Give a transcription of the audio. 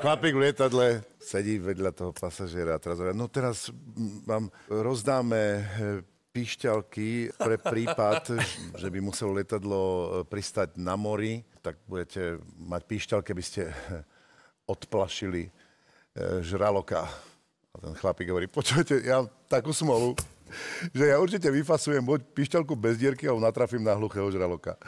Chlapík v lietadle sedí vedľa toho pasažiera a teraz hovorí, no teraz vám rozdáme eh, pišťalky pre prípad, že by muselo lietadlo eh, pristať na mori, tak budete mať pišťalky, aby ste eh, odplašili žraloka. A ten chlapík hovorí, počujete, ja takú smolu, že ja určite vyfasujem buď pišťalku bez dierky, alebo natrafím na hluchého žraloka.